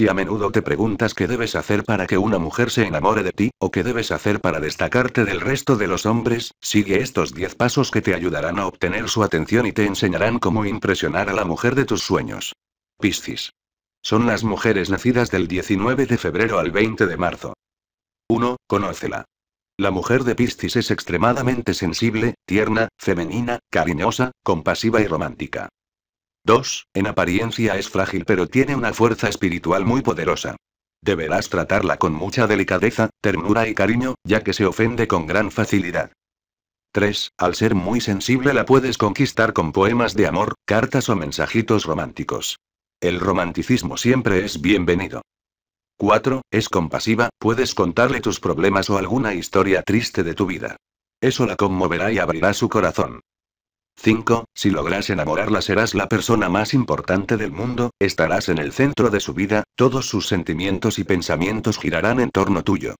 Si a menudo te preguntas qué debes hacer para que una mujer se enamore de ti, o qué debes hacer para destacarte del resto de los hombres, sigue estos 10 pasos que te ayudarán a obtener su atención y te enseñarán cómo impresionar a la mujer de tus sueños. Piscis. Son las mujeres nacidas del 19 de febrero al 20 de marzo. 1. Conócela. La mujer de Piscis es extremadamente sensible, tierna, femenina, cariñosa, compasiva y romántica. 2. En apariencia es frágil pero tiene una fuerza espiritual muy poderosa. Deberás tratarla con mucha delicadeza, ternura y cariño, ya que se ofende con gran facilidad. 3. Al ser muy sensible la puedes conquistar con poemas de amor, cartas o mensajitos románticos. El romanticismo siempre es bienvenido. 4. Es compasiva, puedes contarle tus problemas o alguna historia triste de tu vida. Eso la conmoverá y abrirá su corazón. 5. Si logras enamorarla serás la persona más importante del mundo, estarás en el centro de su vida, todos sus sentimientos y pensamientos girarán en torno tuyo.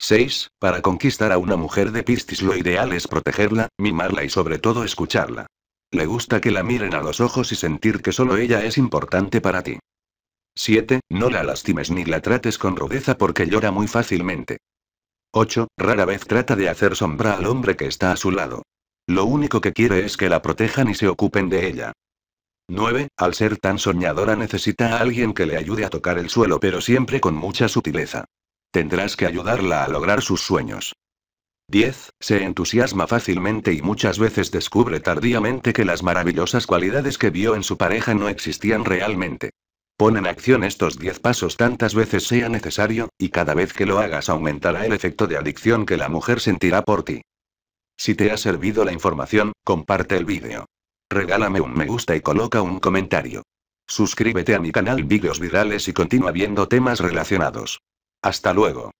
6. Para conquistar a una mujer de pistis lo ideal es protegerla, mimarla y sobre todo escucharla. Le gusta que la miren a los ojos y sentir que solo ella es importante para ti. 7. No la lastimes ni la trates con rudeza porque llora muy fácilmente. 8. Rara vez trata de hacer sombra al hombre que está a su lado. Lo único que quiere es que la protejan y se ocupen de ella. 9. Al ser tan soñadora necesita a alguien que le ayude a tocar el suelo pero siempre con mucha sutileza. Tendrás que ayudarla a lograr sus sueños. 10. Se entusiasma fácilmente y muchas veces descubre tardíamente que las maravillosas cualidades que vio en su pareja no existían realmente. Pon en acción estos 10 pasos tantas veces sea necesario, y cada vez que lo hagas aumentará el efecto de adicción que la mujer sentirá por ti. Si te ha servido la información, comparte el vídeo. Regálame un me gusta y coloca un comentario. Suscríbete a mi canal Vídeos Virales y continúa viendo temas relacionados. Hasta luego.